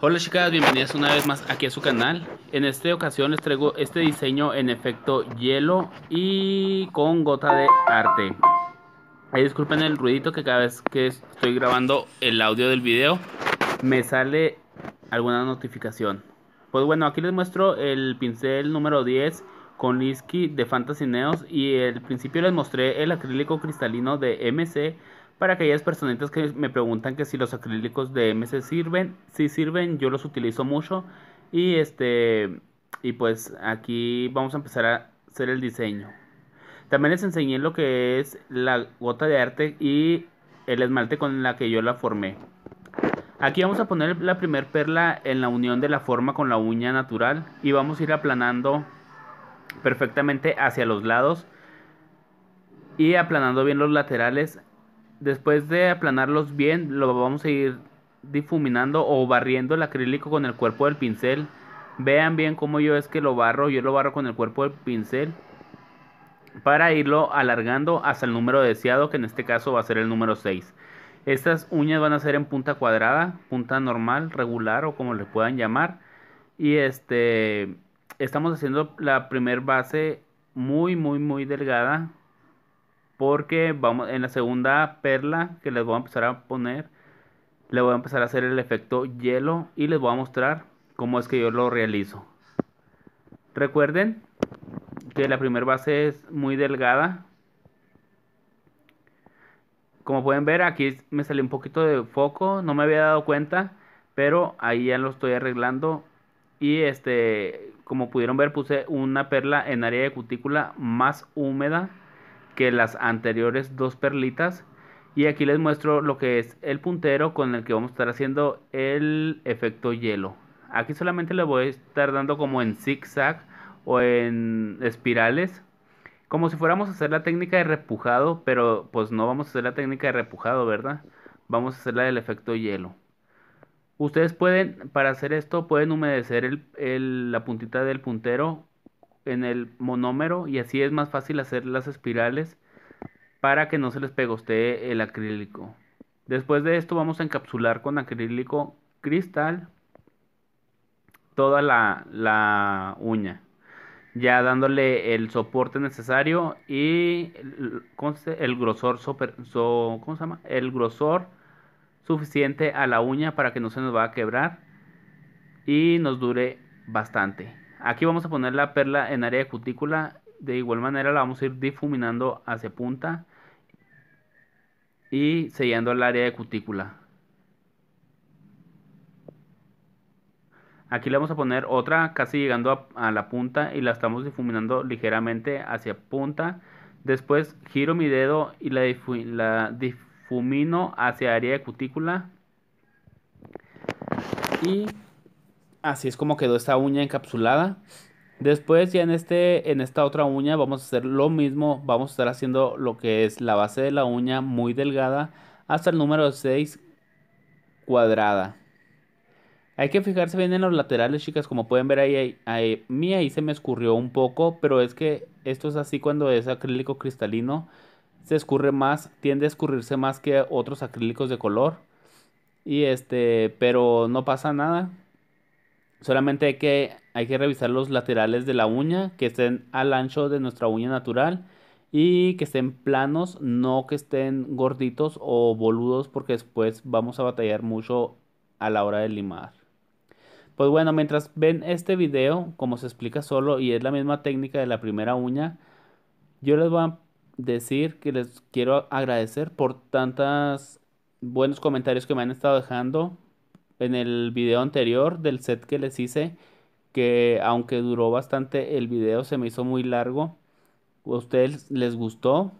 Hola chicas, bienvenidas una vez más aquí a su canal. En esta ocasión les traigo este diseño en efecto hielo y con gota de arte. ahí disculpen el ruidito que cada vez que estoy grabando el audio del video me sale alguna notificación. Pues bueno, aquí les muestro el pincel número 10 con Iski de Fantasy Neos y al principio les mostré el acrílico cristalino de MC para aquellas personitas que me preguntan que si los acrílicos de MC sirven, si sirven, yo los utilizo mucho y este y pues aquí vamos a empezar a hacer el diseño. También les enseñé lo que es la gota de arte y el esmalte con la que yo la formé. Aquí vamos a poner la primer perla en la unión de la forma con la uña natural y vamos a ir aplanando perfectamente hacia los lados y aplanando bien los laterales. Después de aplanarlos bien, lo vamos a ir difuminando o barriendo el acrílico con el cuerpo del pincel. Vean bien cómo yo es que lo barro, yo lo barro con el cuerpo del pincel para irlo alargando hasta el número deseado, que en este caso va a ser el número 6. Estas uñas van a ser en punta cuadrada, punta normal, regular o como le puedan llamar. Y este estamos haciendo la primer base muy, muy, muy delgada. Porque vamos en la segunda perla que les voy a empezar a poner, le voy a empezar a hacer el efecto hielo y les voy a mostrar cómo es que yo lo realizo. Recuerden que la primera base es muy delgada. Como pueden ver, aquí me salió un poquito de foco, no me había dado cuenta, pero ahí ya lo estoy arreglando y este, como pudieron ver, puse una perla en área de cutícula más húmeda que las anteriores dos perlitas. Y aquí les muestro lo que es el puntero con el que vamos a estar haciendo el efecto hielo. Aquí solamente le voy a estar dando como en zigzag o en espirales. Como si fuéramos a hacer la técnica de repujado, pero pues no vamos a hacer la técnica de repujado, ¿verdad? Vamos a hacer la del efecto hielo. Ustedes pueden, para hacer esto, pueden humedecer la puntita del puntero en el monómero y así es más fácil hacer las espirales para que no se les pegostee el acrílico. Después de esto vamos a encapsular con acrílico cristal toda la, uña, ya dándole el soporte necesario y el, grosor, ¿cómo se llama? El grosor suficiente a la uña para que no se nos va a quebrar y nos dure bastante. Aquí vamos a poner la perla en área de cutícula, de igual manera la vamos a ir difuminando hacia punta y sellando el área de cutícula. Aquí le vamos a poner otra casi llegando a, la punta y la estamos difuminando ligeramente hacia punta. Después giro mi dedo y la, difu Fumino hacia área de cutícula. Y así es como quedó esta uña encapsulada. Después ya en, este, en esta otra uña vamos a hacer lo mismo. Vamos a estar haciendo lo que es la base de la uña muy delgada hasta el número 6 cuadrada. Hay que fijarse bien en los laterales, chicas. Como pueden ver ahí, ahí, ahí se me escurrió un poco, pero es que esto es así cuando es acrílico cristalino se escurre más, tiende a escurrirse más que otros acrílicos de color. Y este, pero no pasa nada. Solamente hay que, hay que revisar los laterales de la uña, que estén al ancho de nuestra uña natural y que estén planos, no que estén gorditos o boludos, porque después vamos a batallar mucho a la hora de limar. Pues bueno, mientras ven este video, como se explica solo y es la misma técnica de la primera uña, yo les voy a decir que les quiero agradecer por tantos buenos comentarios que me han estado dejando en el video anterior del set que les hice, que aunque duró bastante el video, se me hizo muy largo. ustedes les gustó,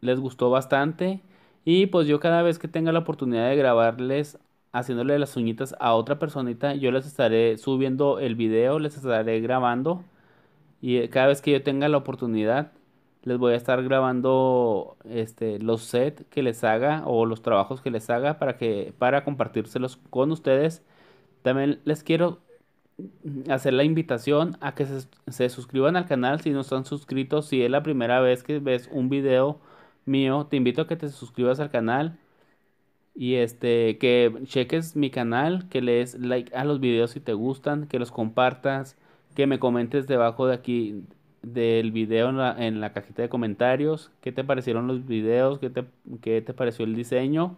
les gustó bastante. Y pues yo cada vez que tenga la oportunidad de grabarles haciéndole las uñitas a otra personita, yo les estaré subiendo el video, les estaré grabando. Y eh, cada vez que yo tenga la oportunidad, les voy a estar grabando este, los sets que les haga o los trabajos que les haga para, que, para compartírselos con ustedes. También les quiero hacer la invitación a que se, se, suscriban al canal si no están suscritos. Si es la primera vez que ves un video mío, te invito a que te suscribas al canal. Y este, que cheques mi canal, que le like a los videos si te gustan, que los compartas, que me comentes debajo de aquí del video en la, cajita de comentarios. ¿Qué te parecieron los videos? ¿Qué te, te pareció el diseño?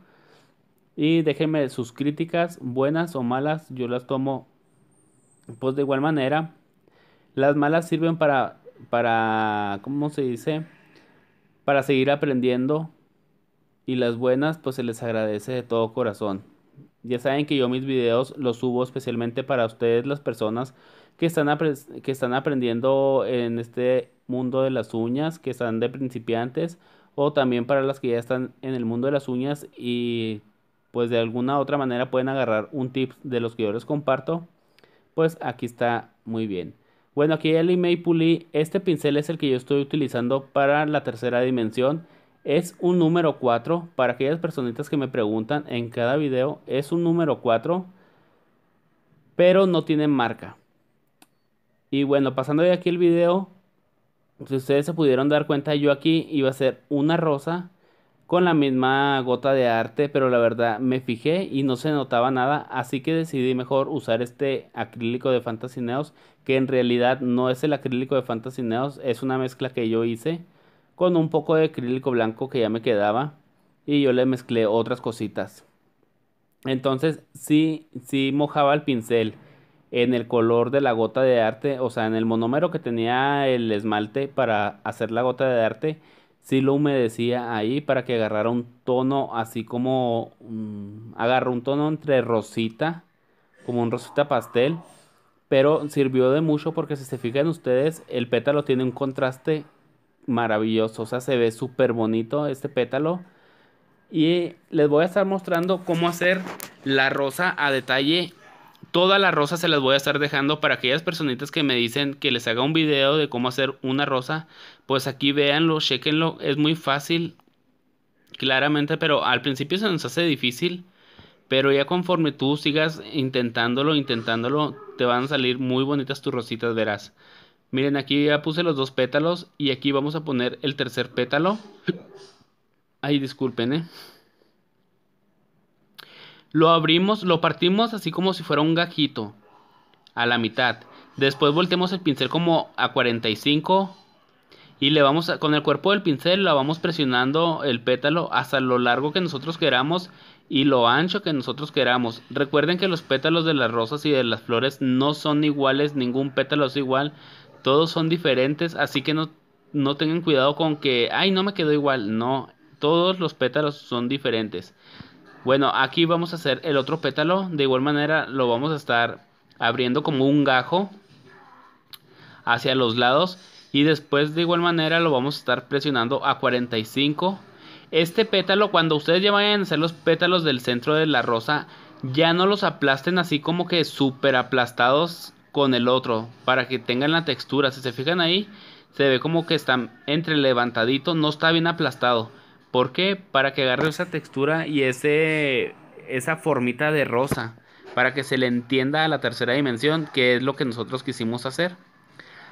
Y déjenme sus críticas, buenas o malas, yo las tomo pues de igual manera. Las malas sirven para, para, ¿cómo se dice? Para seguir aprendiendo. Y las buenas pues se les agradece de todo corazón. Ya saben que yo mis videos los subo especialmente para ustedes, las personas que están, que están aprendiendo en este mundo de las uñas, que están de principiantes, o también para las que ya están en el mundo de las uñas y pues de alguna u otra manera pueden agarrar un tip de los que yo les comparto, pues aquí está muy bien. Bueno, aquí el email Puli, este pincel es el que yo estoy utilizando para la tercera dimensión. Es un número 4, para aquellas personitas que me preguntan en cada video, es un número 4, pero no tiene marca. Y bueno, pasando de aquí el video, si ustedes se pudieron dar cuenta, yo aquí iba a hacer una rosa con la misma gota de arte, pero la verdad me fijé y no se notaba nada, así que decidí mejor usar este acrílico de Fantasy que en realidad no es el acrílico de Fantasy es una mezcla que yo hice con un poco de acrílico blanco que ya me quedaba y yo le mezclé otras cositas. Entonces sí, sí mojaba el pincel en el color de la gota de arte, o sea, en el monómero que tenía el esmalte para hacer la gota de arte, Si lo humedecía ahí para que agarrara un tono así como mm, agarró un tono entre rosita, como un rosita pastel, pero sirvió de mucho porque si se fijan ustedes, el pétalo tiene un contraste maravilloso, o sea, se ve súper bonito este pétalo. Y les voy a estar mostrando cómo hacer la rosa a detalle Todas la rosa se las voy a estar dejando para aquellas personitas que me dicen que les haga un video de cómo hacer una rosa. Pues aquí véanlo, chequenlo, es muy fácil, claramente, pero al principio se nos hace difícil. Pero ya conforme tú sigas intentándolo, intentándolo, te van a salir muy bonitas tus rositas, verás. Miren, aquí ya puse los dos pétalos y aquí vamos a poner el tercer pétalo. Ay, disculpen, eh. Lo abrimos, lo partimos así como si fuera un gajito a la mitad. Después volteamos el pincel como a 45 y le vamos a, con el cuerpo del pincel la vamos presionando el pétalo hasta lo largo que nosotros queramos y lo ancho que nosotros queramos. Recuerden que los pétalos de las rosas y de las flores no son iguales, ningún pétalo es igual, todos son diferentes, así que no, no tengan cuidado con que, ay, no me quedó igual, no, todos los pétalos son diferentes. Bueno, aquí vamos a hacer el otro pétalo. De igual manera lo vamos a estar abriendo como un gajo hacia los lados. Y después de igual manera lo vamos a estar presionando a 45. Este pétalo, cuando ustedes ya vayan a hacer los pétalos del centro de la rosa, ya no los aplasten así como que súper aplastados con el otro. Para que tengan la textura. Si se fijan ahí, se ve como que están entre levantadito, no está bien aplastado. ¿Por qué? Para que agarre esa textura y ese, esa formita de rosa. Para que se le entienda a la tercera dimensión, que es lo que nosotros quisimos hacer.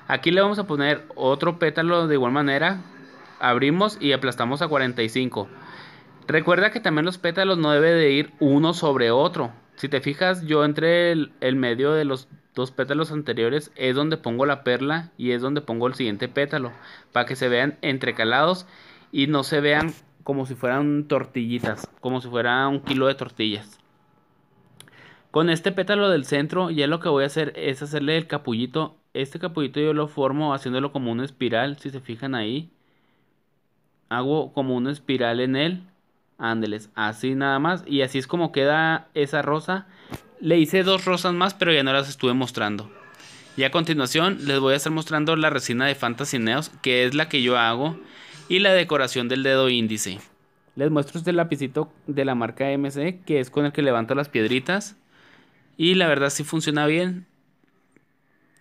Aquí le vamos a poner otro pétalo de igual manera. Abrimos y aplastamos a 45. Recuerda que también los pétalos no deben de ir uno sobre otro. Si te fijas, yo entre el, el medio de los dos pétalos anteriores es donde pongo la perla y es donde pongo el siguiente pétalo. Para que se vean entrecalados y no se vean como si fueran tortillitas, como si fuera un kilo de tortillas. Con este pétalo del centro ya lo que voy a hacer es hacerle el capullito. Este capullito yo lo formo haciéndolo como una espiral, si se fijan ahí. Hago como una espiral en él. Ándeles, así nada más. Y así es como queda esa rosa. Le hice dos rosas más, pero ya no las estuve mostrando. Y a continuación les voy a estar mostrando la resina de Fantasy Neos, que es la que yo hago y la decoración del dedo índice. Les muestro este lapicito de la marca MC que es con el que levanto las piedritas y la verdad sí funciona bien.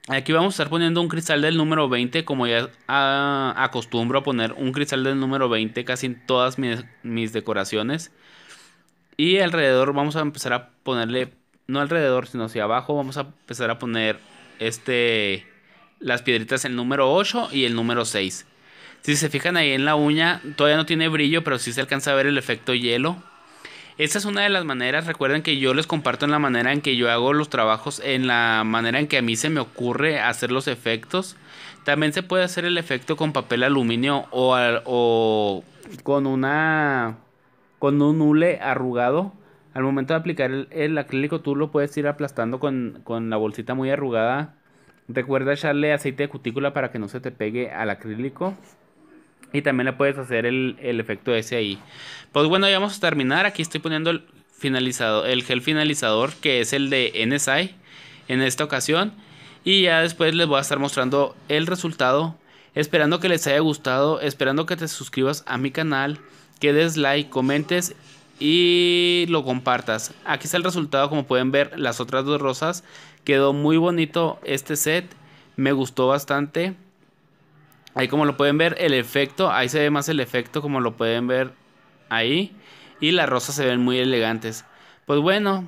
Aquí vamos a estar poniendo un cristal del número 20 como ya ah, acostumbro a poner un cristal del número 20 casi en todas mis, decoraciones. Y alrededor vamos a empezar a ponerle, no alrededor sino hacia abajo, vamos a empezar a poner este las piedritas el número 8 y el número 6. Si se fijan ahí en la uña, todavía no tiene brillo, pero sí se alcanza a ver el efecto hielo. Esa es una de las maneras, recuerden que yo les comparto en la manera en que yo hago los trabajos, en la manera en que a mí se me ocurre hacer los efectos. También se puede hacer el efecto con papel aluminio o, con una con un hule arrugado. Al momento de aplicar el, acrílico tú lo puedes ir aplastando con, con la bolsita muy arrugada. Recuerda echarle aceite de cutícula para que no se te pegue al acrílico. Y también le puedes hacer el, el efecto ese ahí. Pues bueno, ya vamos a terminar. Aquí estoy poniendo el finalizador, el gel finalizador que es el de NSI en esta ocasión. Y ya después les voy a estar mostrando el resultado. Esperando que les haya gustado, esperando que te suscribas a mi canal, que des like, comentes y lo compartas. Aquí está el resultado, como pueden ver, las otras dos rosas. Quedó muy bonito este set, me gustó bastante. Ahí como lo pueden ver, el efecto, ahí se ve más el efecto como lo pueden ver ahí. Y las rosas se ven muy elegantes. Pues bueno,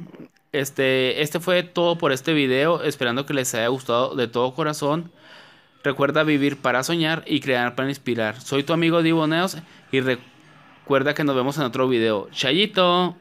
este, este fue todo por este video. Esperando que les haya gustado de todo corazón. Recuerda vivir para soñar y crear para inspirar. Soy tu amigo Diboneos y recuerda que nos vemos en otro video. Chayito.